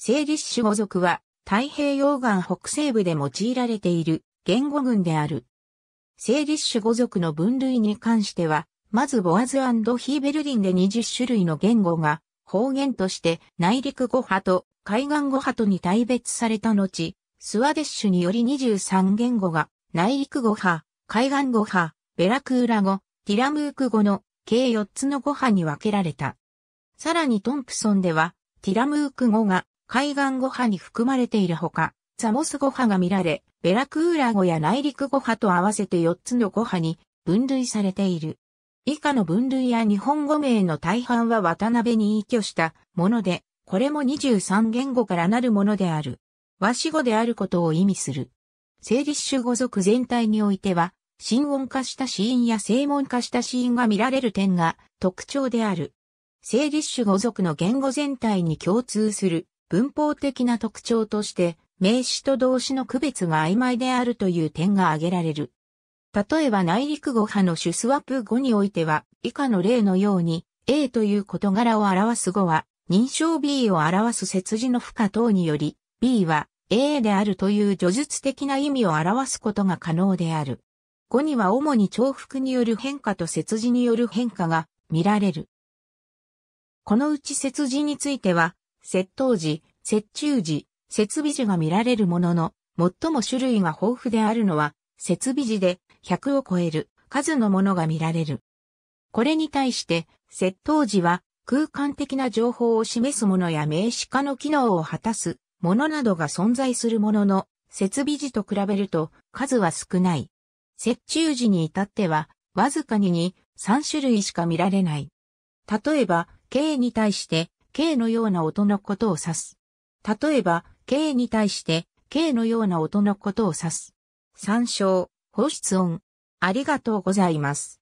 セーリッシュ語族は太平洋岸北西部で用いられている言語群である。セーリッシュ語族の分類に関しては、まずボアズヒーベルリンで20種類の言語が方言として内陸語派と海岸語派とに大別された後、スワデッシュにより23言語が内陸語派、海岸語派、ベラクーラ語、ティラムーク語の計4つの語派に分けられた。さらにトンプソンではティラムーク語が海岸語派に含まれているほか、ザモス語派が見られ、ベラクーラ語や内陸語派と合わせて4つの語派に分類されている。以下の分類や日本語名の大半は渡辺に依拠したもので、これも23言語からなるものである。和紙語であることを意味する。聖立種語族全体においては、新音化した死因や正門化した死因が見られる点が特徴である。聖立種語族の言語全体に共通する文法的な特徴として、名詞と動詞の区別が曖昧であるという点が挙げられる。例えば内陸語派のシュスワップ語においては、以下の例のように、A という事柄を表す語は、認証 B を表す切字の負荷等により、B は A であるという叙述的な意味を表すことが可能である。語には主に重複による変化と切字による変化が見られる。このうち切字については、窃盗時、窃中時、設備時が見られるものの、最も種類が豊富であるのは、設備時で100を超える数のものが見られる。これに対して、窃盗時は空間的な情報を示すものや名詞化の機能を果たすものなどが存在するものの、設備時と比べると数は少ない。接中時に至っては、わずかにに3種類しか見られない。例えば、K に対して、K のような音のことを指す。例えば、K に対して、K のような音のことを指す。参照、放出音。ありがとうございます。